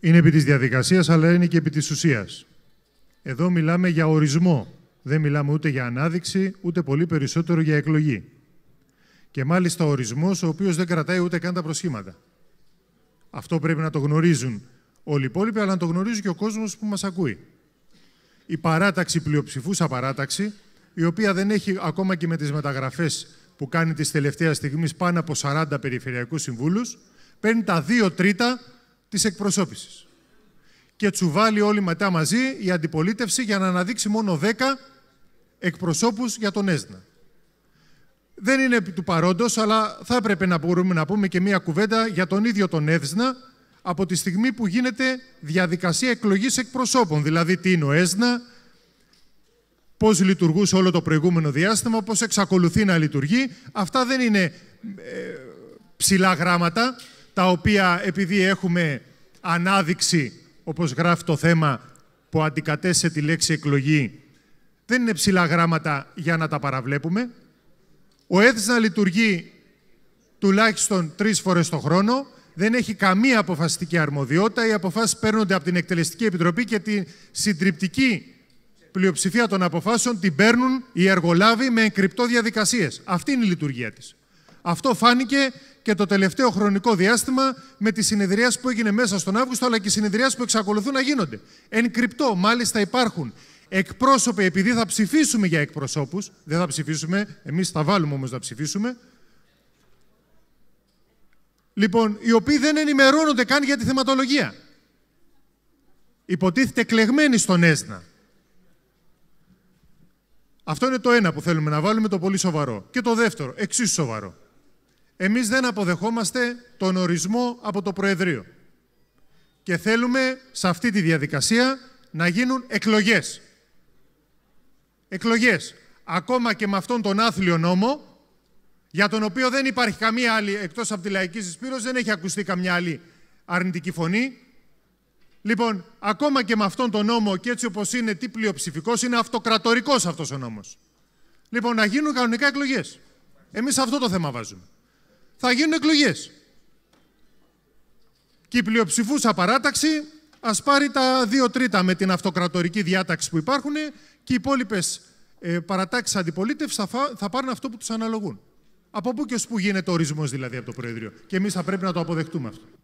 Είναι επί της διαδικασίας, αλλά είναι και επί της ουσίας. Εδώ μιλάμε για ορισμό. Δεν μιλάμε ούτε για ανάδειξη, ούτε πολύ περισσότερο για εκλογή. Και μάλιστα ορισμός ο οποίος δεν κρατάει ούτε καν τα προσχήματα. Αυτό πρέπει να το γνωρίζουν όλοι οι υπόλοιποι, αλλά να το γνωρίζει και ο κόσμος που μας ακούει. Η παράταξη πλειοψηφούσα παράταξη, η οποία δεν έχει ακόμα και με τις μεταγραφές που κάνει τις τελευταίες στιγμής πάνω από 40 περιφερειακούς συμβούλους, παίρνει τα δύο τρίτα της εκπροσώπησης. Και τσουβάλει όλοι μετά μαζί η αντιπολίτευση για να αναδείξει μόνο 10 εκπροσώπους για τον Έσνα. Δεν είναι του παρόντος, αλλά θα έπρεπε να μπορούμε να πούμε και μία κουβέντα για τον ίδιο τον Έσνα από τη στιγμή που γίνεται διαδικασία εκλογής εκπροσώπων, δηλαδή τι είναι ο Έσνα, πώς λειτουργούσε όλο το προηγούμενο διάστημα, πώς εξακολουθεί να λειτουργεί. Αυτά δεν είναι ε, ψηλά γράμματα, τα οποία επειδή έχουμε ανάδειξη, όπως γράφει το θέμα που αντικατέστησε τη λέξη εκλογή, δεν είναι ψηλά γράμματα για να τα παραβλέπουμε. Ο ΕΔΣ να λειτουργεί τουλάχιστον τρεις φορές το χρόνο, δεν έχει καμία αποφασιστική αρμοδιότητα. Οι αποφάσεις παίρνονται από την Εκτελεστική Επιτροπή και τη συντριπτική πλειοψηφία των αποφάσεων την παίρνουν οι εργολάβοι με κρυπτό διαδικασίε. Αυτή είναι η λειτουργία της. Αυτό φάνηκε και το τελευταίο χρονικό διάστημα με τις συνεδριάσεις που έγινε μέσα στον Αύγουστο, αλλά και οι συνεδριάσεις που εξακολουθούν να γίνονται. Εν κρυπτό, μάλιστα υπάρχουν εκπρόσωποι, επειδή θα ψηφίσουμε για εκπροσώπους, δεν θα ψηφίσουμε, εμείς θα βάλουμε όμως να ψηφίσουμε, Λοιπόν, οι οποίοι δεν ενημερώνονται καν για τη θεματολογία. Υποτίθεται κλεγμένοι στον ΕΣΝΑ. Αυτό είναι το ένα που θέλουμε να βάλουμε, το πολύ σοβαρό. Και το δεύτερο, εξίσου σοβαρό εμείς δεν αποδεχόμαστε τον ορισμό από το Προεδρείο. Και θέλουμε σε αυτή τη διαδικασία να γίνουν εκλογές. Εκλογές. Ακόμα και με αυτόν τον άθλιο νόμο, για τον οποίο δεν υπάρχει καμία άλλη, εκτός από τη λαϊκή συσπήρωση, δεν έχει ακουστεί καμιά άλλη αρνητική φωνή. Λοιπόν, ακόμα και με αυτόν τον νόμο και έτσι όπως είναι, τι πλειοψηφικός, είναι αυτοκρατορικός αυτός ο νόμος. Λοιπόν, να γίνουν κανονικά εκλογές. Εμείς αυτό το θέμα βάζουμε θα γίνουν εκλογές. Και η πλειοψηφούσα παράταξη ας πάρει τα δύο τρίτα με την αυτοκρατορική διάταξη που υπάρχουν και οι υπόλοιπες παρατάξεις αντιπολίτευσης θα, πάρουν αυτό που τους αναλογούν. Από πού και ως πού γίνεται ο ορισμός δηλαδή από το Προεδρείο. Και εμείς θα πρέπει να το αποδεχτούμε αυτό.